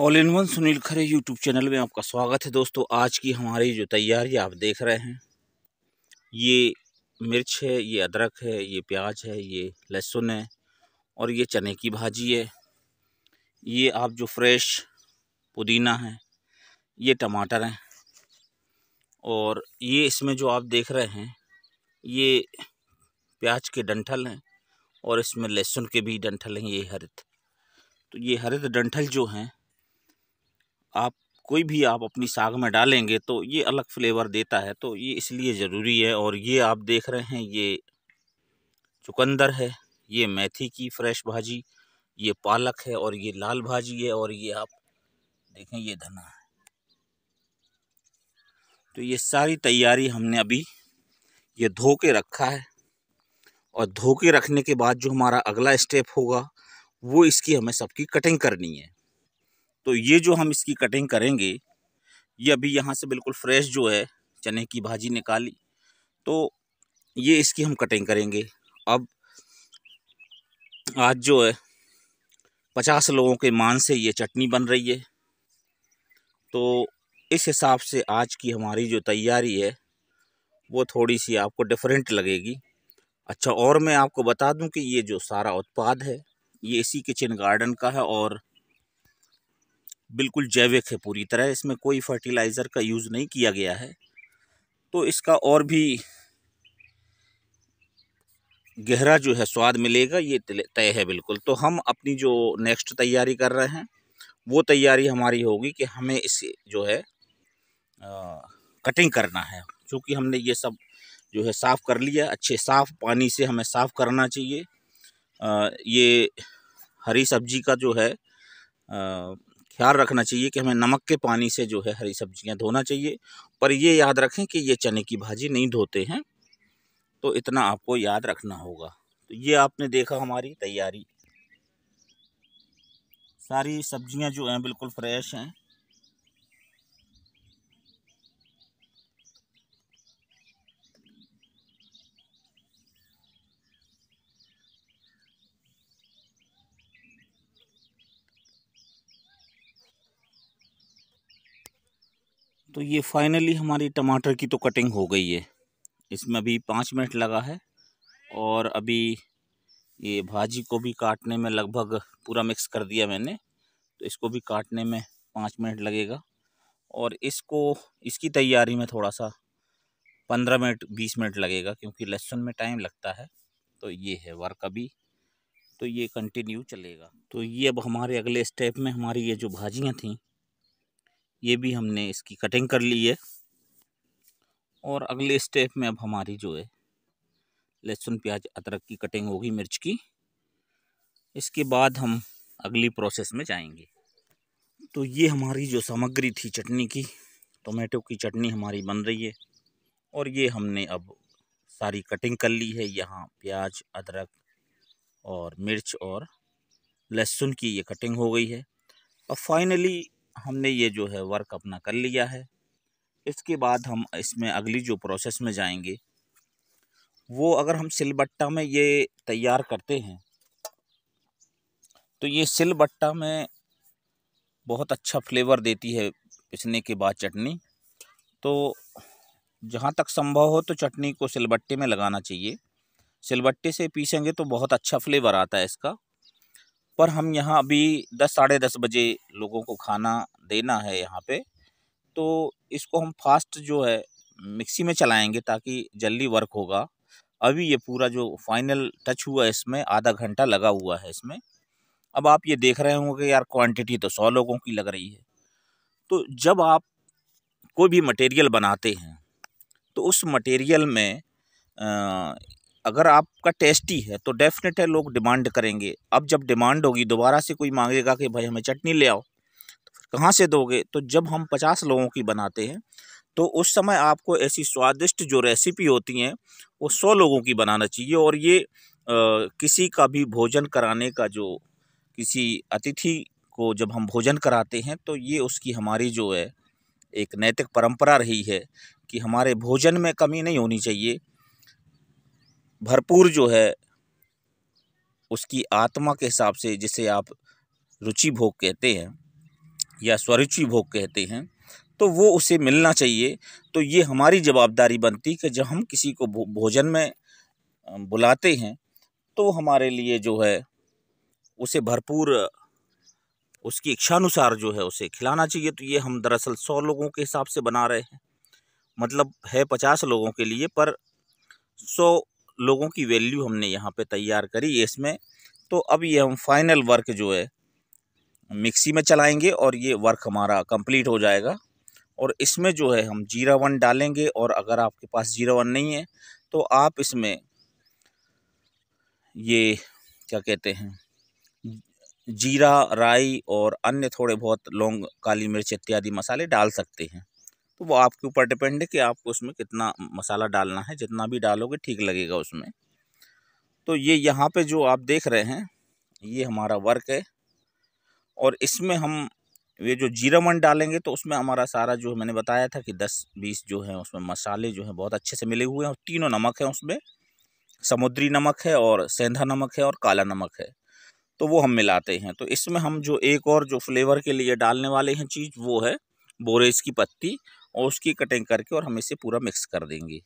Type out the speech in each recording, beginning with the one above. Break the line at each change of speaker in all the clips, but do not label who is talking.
all in one Sunil Khare YouTube channel में आपका स्वागत है दोस्तों आज की हमारी जो तैयारी आप देख रहे हैं ये मिर्च है ये अदरक है ये प्याज है ये लहसुन है और ये चने की भाजी है ये आप जो फ्रेश पुदीना है ये टमाटर हैं और ये इसमें जो आप देख रहे हैं ये प्याज के डंठल हैं और इसमें लहसुन के भी डंठल हैं ये हरित तो ये हरित डंठल जो हैं आप कोई भी आप अपनी साग में डालेंगे तो ये अलग फ्लेवर देता है तो ये इसलिए ज़रूरी है और ये आप देख रहे हैं ये चुकंदर है ये मेथी की फ्रेश भाजी ये पालक है और ये लाल भाजी है और ये आप देखें ये धना है तो ये सारी तैयारी हमने अभी ये धो के रखा है और धो के रखने के बाद जो हमारा अगला स्टेप होगा वो इसकी हमें सबकी कटिंग करनी है तो ये जो हम इसकी कटिंग करेंगे ये अभी यहाँ से बिल्कुल फ्रेश जो है चने की भाजी निकाली तो ये इसकी हम कटिंग करेंगे अब आज जो है पचास लोगों के मान से ये चटनी बन रही है तो इस हिसाब से आज की हमारी जो तैयारी है वो थोड़ी सी आपको डिफरेंट लगेगी अच्छा और मैं आपको बता दूं कि ये जो सारा उत्पाद है ये इसी किचन गार्डन का है और बिल्कुल जैविक है पूरी तरह इसमें कोई फर्टिलाइज़र का यूज़ नहीं किया गया है तो इसका और भी गहरा जो है स्वाद मिलेगा ये तय है बिल्कुल तो हम अपनी जो नेक्स्ट तैयारी कर रहे हैं वो तैयारी हमारी होगी कि हमें इसे जो है आ, कटिंग करना है क्योंकि हमने ये सब जो है साफ़ कर लिया अच्छे साफ़ पानी से हमें साफ़ करना चाहिए आ, ये हरी सब्जी का जो है आ, ख्याल रखना चाहिए कि हमें नमक के पानी से जो है हरी सब्जियां धोना चाहिए पर ये याद रखें कि ये चने की भाजी नहीं धोते हैं तो इतना आपको याद रखना होगा तो ये आपने देखा हमारी तैयारी सारी सब्जियां जो हैं बिल्कुल फ्रेश हैं तो ये फाइनली हमारी टमाटर की तो कटिंग हो गई है इसमें अभी पाँच मिनट लगा है और अभी ये भाजी को भी काटने में लगभग पूरा मिक्स कर दिया मैंने तो इसको भी काटने में पाँच मिनट लगेगा और इसको इसकी तैयारी में थोड़ा सा पंद्रह मिनट बीस मिनट लगेगा क्योंकि लहसुन में टाइम लगता है तो ये है वर्क अभी तो ये कंटिन्यू चलेगा तो ये अब हमारे अगले स्टेप में हमारी ये जो भाजियाँ थीं ये भी हमने इसकी कटिंग कर ली है और अगले स्टेप में अब हमारी जो है लहसुन प्याज अदरक की कटिंग होगी मिर्च की इसके बाद हम अगली प्रोसेस में जाएंगे तो ये हमारी जो सामग्री थी चटनी की टोमेटो की चटनी हमारी बन रही है और ये हमने अब सारी कटिंग कर ली है यहाँ प्याज अदरक और मिर्च और लहसुन की ये कटिंग हो गई है अब फाइनली हमने ये जो है वर्क अपना कर लिया है इसके बाद हम इसमें अगली जो प्रोसेस में जाएंगे वो अगर हम सिलबट्टा में ये तैयार करते हैं तो ये सिलबट्टा में बहुत अच्छा फ्लेवर देती है पिसने के बाद चटनी तो जहाँ तक संभव हो तो चटनी को सिलबट्टे में लगाना चाहिए सिलबट्टे से पीसेंगे तो बहुत अच्छा फ्लेवर आता है इसका पर हम यहाँ अभी दस साढ़े दस बजे लोगों को खाना देना है यहाँ पे तो इसको हम फास्ट जो है मिक्सी में चलाएंगे ताकि जल्दी वर्क होगा अभी ये पूरा जो फाइनल टच हुआ है इसमें आधा घंटा लगा हुआ है इसमें अब आप ये देख रहे होंगे यार क्वांटिटी तो सौ लोगों की लग रही है तो जब आप कोई भी मटेरियल बनाते हैं तो उस मटेरियल में अगर आपका टेस्टी है तो डेफिनेट है लोग डिमांड करेंगे अब जब डिमांड होगी दोबारा से कोई मांगेगा कि भाई हमें चटनी ले आओ तो फिर कहाँ से दोगे तो जब हम पचास लोगों की बनाते हैं तो उस समय आपको ऐसी स्वादिष्ट जो रेसिपी होती हैं वो सौ लोगों की बनाना चाहिए और ये आ, किसी का भी भोजन कराने का जो किसी अतिथि को जब हम भोजन कराते हैं तो ये उसकी हमारी जो है एक नैतिक परंपरा रही है कि हमारे भोजन में कमी नहीं होनी चाहिए भरपूर जो है उसकी आत्मा के हिसाब से जिसे आप रुचि भोग कहते हैं या स्वरुचि भोग कहते हैं तो वो उसे मिलना चाहिए तो ये हमारी जवाबदारी बनती कि जब हम किसी को भोजन में बुलाते हैं तो हमारे लिए जो है उसे भरपूर उसकी इच्छानुसार जो है उसे खिलाना चाहिए तो ये हम दरअसल सौ लोगों के हिसाब से बना रहे हैं मतलब है पचास लोगों के लिए पर सौ लोगों की वैल्यू हमने यहाँ पे तैयार करी इसमें तो अब ये हम फाइनल वर्क जो है मिक्सी में चलाएंगे और ये वर्क हमारा कंप्लीट हो जाएगा और इसमें जो है हम जीरा वन डालेंगे और अगर आपके पास जीरा वन नहीं है तो आप इसमें ये क्या कहते हैं जीरा राई और अन्य थोड़े बहुत लौंग काली मिर्च इत्यादि मसाले डाल सकते हैं तो वो आपके ऊपर डिपेंड है कि आपको उसमें कितना मसाला डालना है जितना भी डालोगे ठीक लगेगा उसमें तो ये यहाँ पे जो आप देख रहे हैं ये हमारा वर्क है और इसमें हम ये जो जीरा मन डालेंगे तो उसमें हमारा सारा जो मैंने बताया था कि दस बीस जो है उसमें मसाले जो हैं बहुत अच्छे से मिले हुए हैं और तीनों नमक हैं उसमें समुद्री नमक है और सेंधा नमक है और काला नमक है तो वो हम मिलाते हैं तो इसमें हम जो एक और जो फ्लेवर के लिए डालने वाले हैं चीज़ वो है बोरेज की पत्ती और उसकी कटिंग करके और हम इसे पूरा मिक्स कर देंगे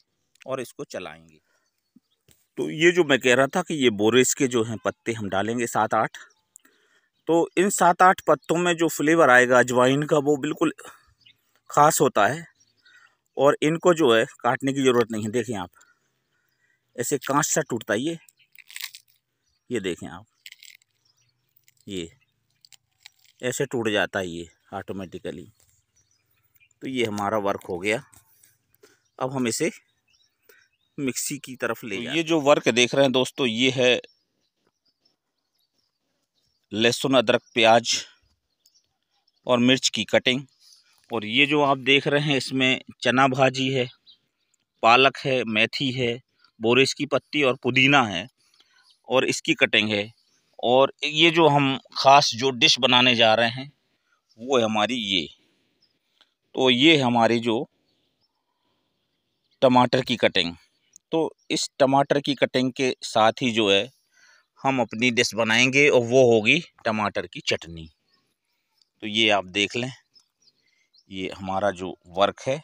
और इसको चलाएंगे तो ये जो मैं कह रहा था कि ये बोरेस के जो हैं पत्ते हम डालेंगे सात आठ तो इन सात आठ पत्तों में जो फ्लेवर आएगा अजवाइन का वो बिल्कुल ख़ास होता है और इनको जो है काटने की ज़रूरत नहीं है देखें आप ऐसे कांच सा टूटता है ये ये देखें आप ये ऐसे टूट जाता है ये ऑटोमेटिकली तो ये हमारा वर्क हो गया अब हम इसे मिक्सी की तरफ ले तो ये जो वर्क देख रहे हैं दोस्तों ये है लहसुन अदरक प्याज और मिर्च की कटिंग और ये जो आप देख रहे हैं इसमें चना भाजी है पालक है मेथी है बोरिस की पत्ती और पुदीना है और इसकी कटिंग है और ये जो हम ख़ास जो डिश बनाने जा रहे हैं वो है हमारी ये तो ये हमारी जो टमाटर की कटिंग तो इस टमाटर की कटिंग के साथ ही जो है हम अपनी डिश बनाएंगे और वो होगी टमाटर की चटनी तो ये आप देख लें ये हमारा जो वर्क है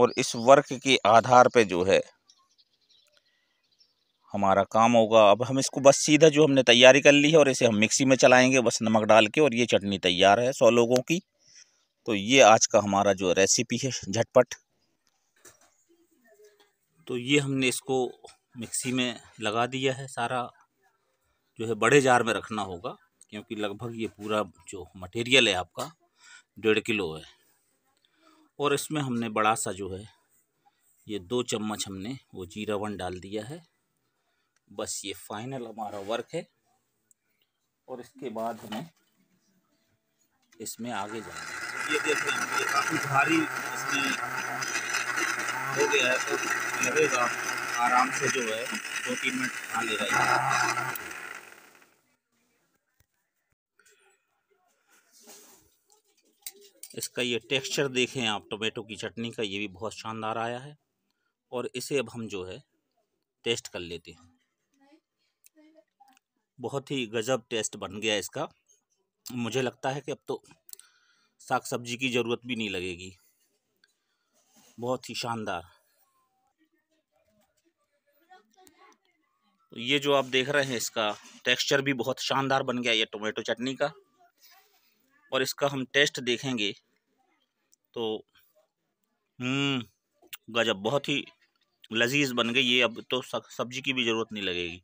और इस वर्क के आधार पे जो है हमारा काम होगा अब हम इसको बस सीधा जो हमने तैयारी कर ली है और इसे हम मिक्सी में चलाएंगे बस नमक डाल के और ये चटनी तैयार है सौ लोगों की तो ये आज का हमारा जो रेसिपी है झटपट तो ये हमने इसको मिक्सी में लगा दिया है सारा जो है बड़े जार में रखना होगा क्योंकि लगभग ये पूरा जो मटेरियल है आपका डेढ़ किलो है और इसमें हमने बड़ा सा जो है ये दो चम्मच हमने वो जीरा वन डाल दिया है बस ये फाइनल हमारा वर्क है और इसके बाद हमें इसमें आगे जाना है ये देख हैं ये काफ़ी भारी इसमें हो गया है तो लगेगा आराम से जो है दो तीन मिनट खा ले लेगा इसका ये टेक्सचर देखें आप टोमेटो की चटनी का ये भी बहुत शानदार आया है और इसे अब हम जो है टेस्ट कर लेते हैं बहुत ही गज़ब टेस्ट बन गया इसका मुझे लगता है कि अब तो साग सब्जी की ज़रूरत भी नहीं लगेगी बहुत ही शानदार तो ये जो आप देख रहे हैं इसका टेक्सचर भी बहुत शानदार बन गया ये टोमेटो चटनी का और इसका हम टेस्ट देखेंगे तो हम्म, गजब बहुत ही लजीज बन गई ये अब तो सब्जी की भी ज़रूरत नहीं लगेगी